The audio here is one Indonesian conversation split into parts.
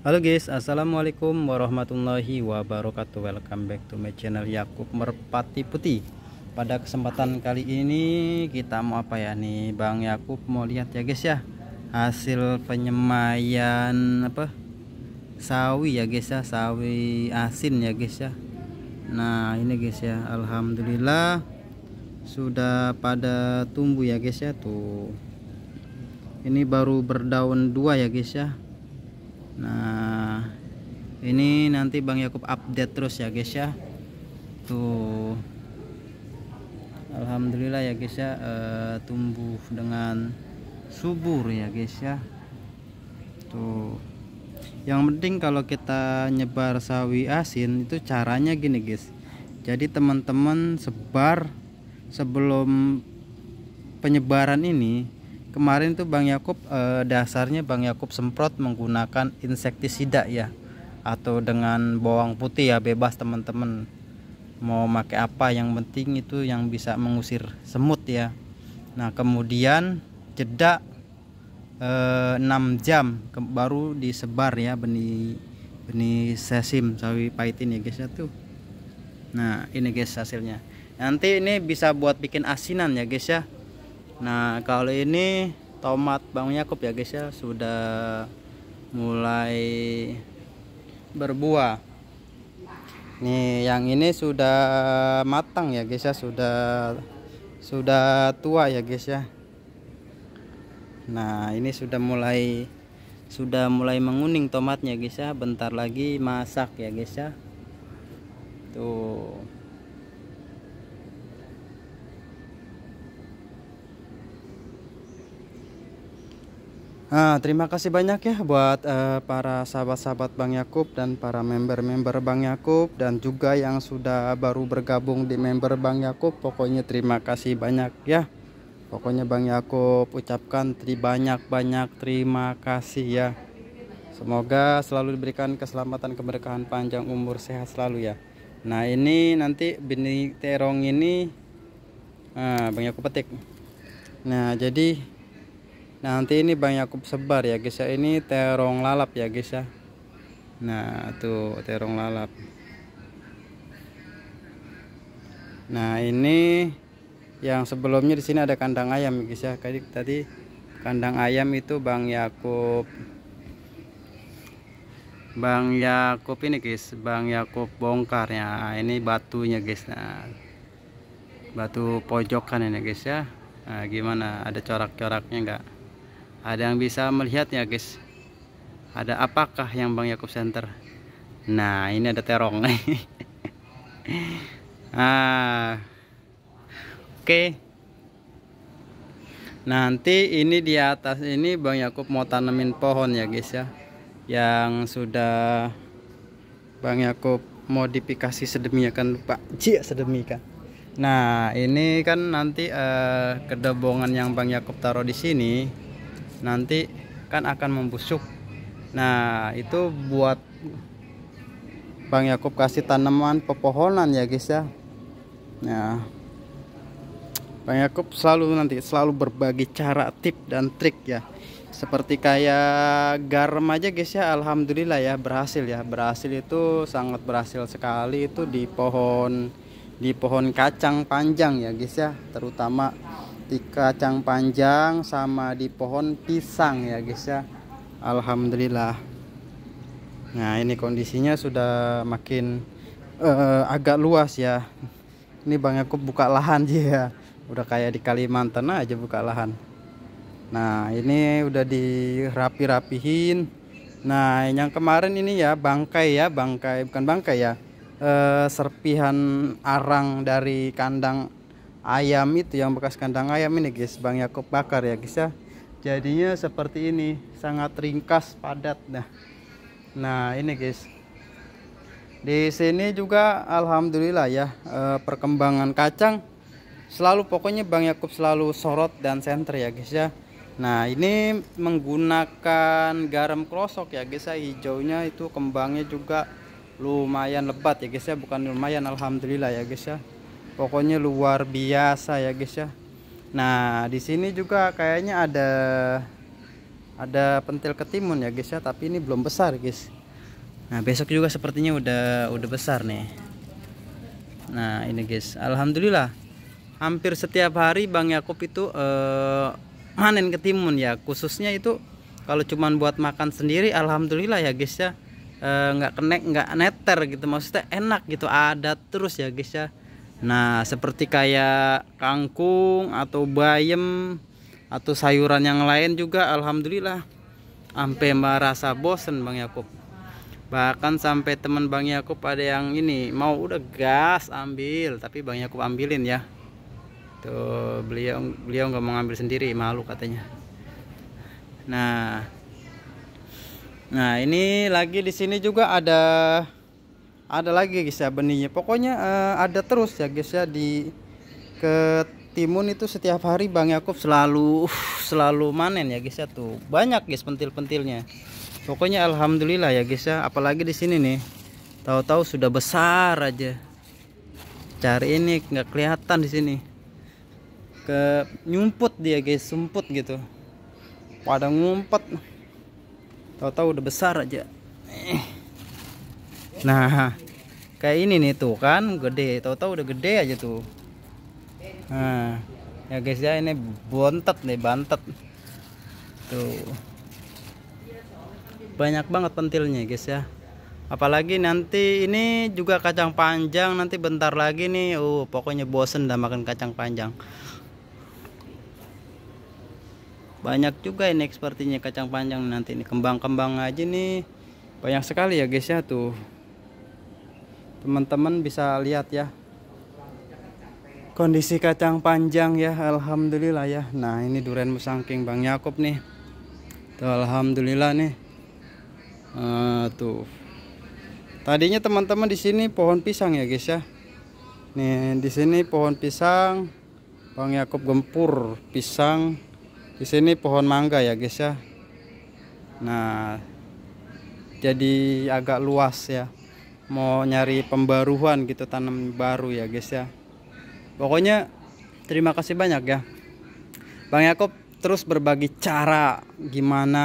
Halo guys, assalamualaikum warahmatullahi wabarakatuh. Welcome back to my channel Yakub Merpati Putih. Pada kesempatan kali ini kita mau apa ya nih, Bang Yakub mau lihat ya guys ya hasil penyemaian apa sawi ya guys ya, sawi asin ya guys ya. Nah ini guys ya, alhamdulillah sudah pada tumbuh ya guys ya tuh. Ini baru berdaun dua ya guys ya nah ini nanti Bang Yakub update terus ya guys ya tuh Alhamdulillah ya guys ya e, tumbuh dengan subur ya guys ya tuh yang penting kalau kita nyebar sawi asin itu caranya gini guys jadi teman-teman sebar sebelum penyebaran ini kemarin tuh Bang Yakub eh, dasarnya Bang Yakub semprot menggunakan insektisida ya atau dengan bawang putih ya bebas teman-teman mau pakai apa yang penting itu yang bisa mengusir semut ya Nah kemudian jeda eh, 6 jam ke, baru disebar ya benih benih sesim sawi pahit ini guys ya tuh nah ini guys hasilnya nanti ini bisa buat bikin asinan ya guys ya Nah kalau ini tomat Bang Yakub ya guys ya sudah mulai berbuah. Nih yang ini sudah matang ya guys ya sudah sudah tua ya guys ya. Nah ini sudah mulai sudah mulai menguning tomatnya guys ya. Bentar lagi masak ya guys ya. Tuh. Nah, terima kasih banyak ya buat uh, para sahabat-sahabat Bang Yakub dan para member-member Bang Yakub dan juga yang sudah baru bergabung di member Bang Yakub. Pokoknya terima kasih banyak ya. Pokoknya Bang Yakub ucapkan banyak-banyak terima kasih ya. Semoga selalu diberikan keselamatan keberkahan panjang umur sehat selalu ya. Nah, ini nanti bini terong ini uh, Bang Yakub petik. Nah, jadi Nah, nanti ini Bang Yakub sebar ya guys ya Ini terong lalap ya guys ya Nah tuh terong lalap Nah ini yang sebelumnya di sini ada kandang ayam guys ya Tadi, tadi kandang ayam itu Bang Yakub Bang Yakub ini guys Bang Yakub bongkarnya nah, Ini batunya guys Nah batu pojokan ini guys ya nah, gimana ada corak-coraknya enggak ada yang bisa melihatnya guys ada apakah yang Bang Yakub Center nah ini ada terong ah oke nanti ini di atas ini Bang Yakub mau tanemin pohon ya guys ya yang sudah Bang Yakub modifikasi sedemikian ya lupa cia sedemikian Nah, ini kan nanti uh, kedobongan yang Bang Yakub taruh di sini nanti kan akan membusuk nah itu buat Bang Yakub kasih tanaman pepohonan ya guys ya nah Bang Yakub selalu nanti selalu berbagi cara tip dan trik ya seperti kayak garam aja guys ya Alhamdulillah ya berhasil ya berhasil itu sangat berhasil sekali itu di pohon di pohon kacang panjang ya guys ya terutama di kacang panjang sama di pohon pisang ya guys ya Alhamdulillah nah ini kondisinya sudah makin uh, agak luas ya ini Bang aku buka lahan dia ya. udah kayak di Kalimantan aja buka lahan nah ini udah dirapi-rapihin nah yang kemarin ini ya bangkai ya bangkai bukan bangkai ya uh, serpihan arang dari kandang ayam itu yang bekas kandang ayam ini guys Bang Yakob bakar ya guys ya jadinya seperti ini sangat ringkas padat nah nah ini guys di sini juga alhamdulillah ya eh, perkembangan kacang selalu pokoknya Bang Yakub selalu sorot dan senter ya guys ya nah ini menggunakan garam krosok ya guys ya hijaunya itu kembangnya juga lumayan lebat ya guys ya bukan lumayan alhamdulillah ya guys ya pokoknya luar biasa ya guys ya nah di sini juga kayaknya ada ada pentil ketimun ya guys ya tapi ini belum besar guys nah besok juga sepertinya udah udah besar nih nah ini guys Alhamdulillah hampir setiap hari Bang Yakub itu eh, manen ketimun ya khususnya itu kalau cuman buat makan sendiri Alhamdulillah ya guys ya eh, nggak e, kenek nggak neter gitu maksudnya enak gitu ada terus ya guys ya Nah, seperti kayak kangkung atau bayam atau sayuran yang lain juga alhamdulillah sampai merasa bosen Bang Yakub. Bahkan sampai teman Bang Yakub ada yang ini mau udah gas ambil, tapi Bang Yakub ambilin ya. Tuh, beliau beliau nggak mau ngambil sendiri, malu katanya. Nah, Nah, ini lagi di sini juga ada ada lagi guys ya benihnya pokoknya uh, ada terus ya guys ya di ke timun itu setiap hari Bang Yakub selalu uh, selalu manen ya guys ya tuh banyak guys pentil-pentilnya pokoknya alhamdulillah ya guys ya apalagi di sini nih tahu-tahu sudah besar aja cari ini nggak kelihatan di sini ke nyumput dia guys sumput gitu pada ngumpet tahu-tahu udah besar aja eh. Nah, kayak ini nih tuh kan gede, tahu-tahu udah gede aja tuh. Nah, ya guys ya ini bontet nih, bantet. Tuh. Banyak banget pentilnya guys ya. Apalagi nanti ini juga kacang panjang nanti bentar lagi nih. Uh, pokoknya bosen dah makan kacang panjang banyak juga ini sepertinya kacang panjang nanti ini kembang-kembang aja nih banyak sekali ya guys ya tuh teman-teman bisa lihat ya kondisi kacang panjang ya Alhamdulillah ya nah ini durian musangking Bang Yakub nih tuh, Alhamdulillah nih uh, tuh tadinya teman-teman di sini pohon pisang ya guys ya nih di sini pohon pisang Bang Yakub gempur pisang di sini pohon mangga ya guys ya nah jadi agak luas ya mau nyari pembaruan gitu tanam baru ya guys ya pokoknya terima kasih banyak ya Bang Yakob terus berbagi cara gimana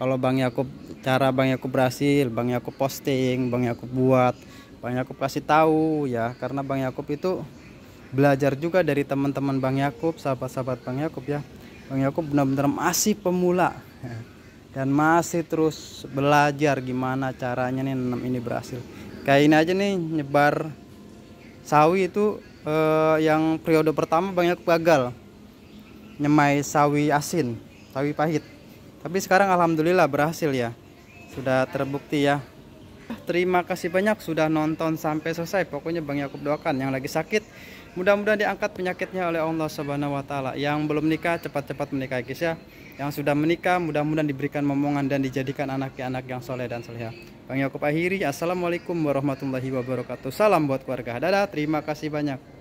kalau Bang Yakob cara Bang Yakob berhasil Bang Yakob posting Bang Yakob buat Bang Yakob kasih tahu ya karena Bang Yakob itu belajar juga dari teman-teman Bang Yakob sahabat-sahabat Bang Yakob ya Bang Yakob benar-benar masih pemula dan masih terus belajar gimana caranya nih nanam ini berhasil kayak ini aja nih nyebar sawi itu eh, yang periode pertama banyak gagal nyemai sawi asin sawi pahit tapi sekarang alhamdulillah berhasil ya sudah terbukti ya terima kasih banyak sudah nonton sampai selesai pokoknya Bang Yakub doakan yang lagi sakit Mudah-mudahan diangkat penyakitnya oleh Allah Subhanahu wa taala. Yang belum nikah cepat-cepat menikah guys ya. Yang sudah menikah mudah-mudahan diberikan momongan dan dijadikan anak-anak yang soleh dan solehah. Bang Yakub akhiri. Assalamualaikum warahmatullahi wabarakatuh. Salam buat keluarga. Dadah. Terima kasih banyak.